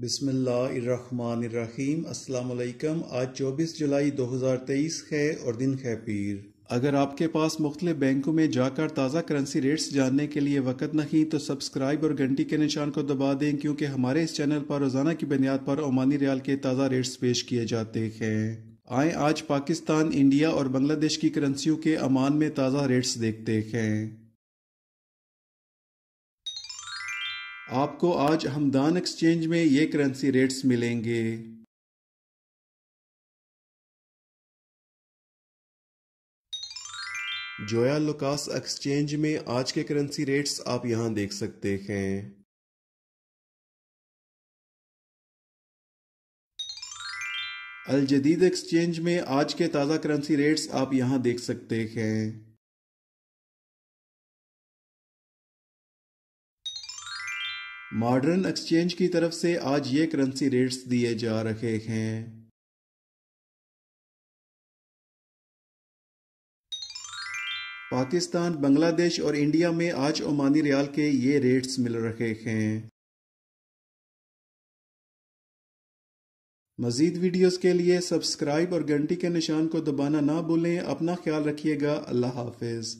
बिस्मिल्लाम अल्लाम आज 24 जुलाई 2023 है और दिन है पीर अगर आपके पास मुख्तलिफ बैंकों में जाकर ताज़ा करेंसी रेट्स जानने के लिए वक्त नहीं तो सब्सक्राइब और घंटी के निशान को दबा दें क्योंकि हमारे इस चैनल पर रोज़ाना की बुनियाद पर ओमानी रियाल के ताज़ा रेट्स पेश किए जाते हैं आए आज पाकिस्तान इंडिया और बांग्लादेश की करेंसियों के अमान में ताज़ा रेट्स देखते हैं आपको आज हमदान एक्सचेंज में ये करेंसी रेट्स मिलेंगे जोया लुकास एक्सचेंज में आज के करेंसी रेट्स आप यहां देख सकते हैं अल जदीद एक्सचेंज में आज के ताज़ा करेंसी रेट्स आप यहां देख सकते हैं मॉडर्न एक्सचेंज की तरफ से आज ये करेंसी रेट्स दिए जा रहे हैं पाकिस्तान बांग्लादेश और इंडिया में आज ओमानी रियाल के ये रेट्स मिल रहे हैं मजीद वीडियोस के लिए सब्सक्राइब और घंटी के निशान को दबाना ना भूलें अपना ख्याल रखिएगा अल्लाह हाफिज़